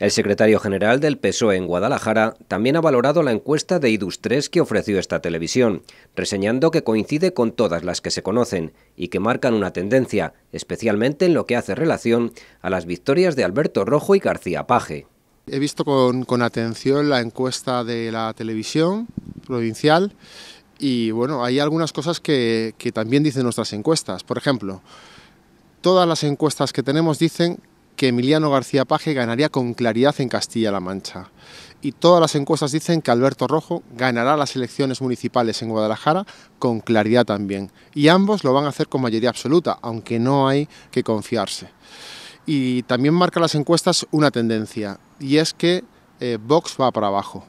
El secretario general del PSOE en Guadalajara también ha valorado la encuesta de IDUS 3 que ofreció esta televisión, reseñando que coincide con todas las que se conocen y que marcan una tendencia, especialmente en lo que hace relación a las victorias de Alberto Rojo y García Paje. He visto con, con atención la encuesta de la televisión provincial y bueno, hay algunas cosas que, que también dicen nuestras encuestas. Por ejemplo, todas las encuestas que tenemos dicen que Emiliano García Paje ganaría con claridad en Castilla-La Mancha. Y todas las encuestas dicen que Alberto Rojo ganará las elecciones municipales en Guadalajara con claridad también. Y ambos lo van a hacer con mayoría absoluta, aunque no hay que confiarse. Y también marca las encuestas una tendencia, y es que eh, Vox va para abajo.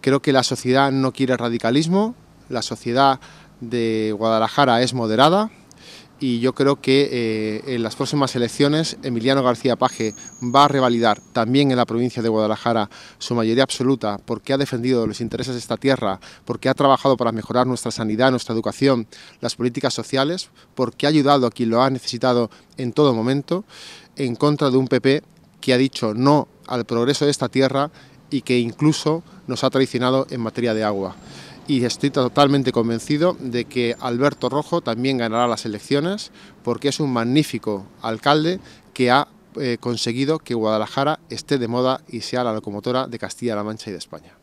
Creo que la sociedad no quiere radicalismo, la sociedad de Guadalajara es moderada, y yo creo que eh, en las próximas elecciones Emiliano García Paje va a revalidar también en la provincia de Guadalajara su mayoría absoluta porque ha defendido los intereses de esta tierra, porque ha trabajado para mejorar nuestra sanidad, nuestra educación, las políticas sociales, porque ha ayudado a quien lo ha necesitado en todo momento, en contra de un PP que ha dicho no al progreso de esta tierra y que incluso nos ha traicionado en materia de agua y estoy totalmente convencido de que Alberto Rojo también ganará las elecciones porque es un magnífico alcalde que ha eh, conseguido que Guadalajara esté de moda y sea la locomotora de Castilla-La Mancha y de España.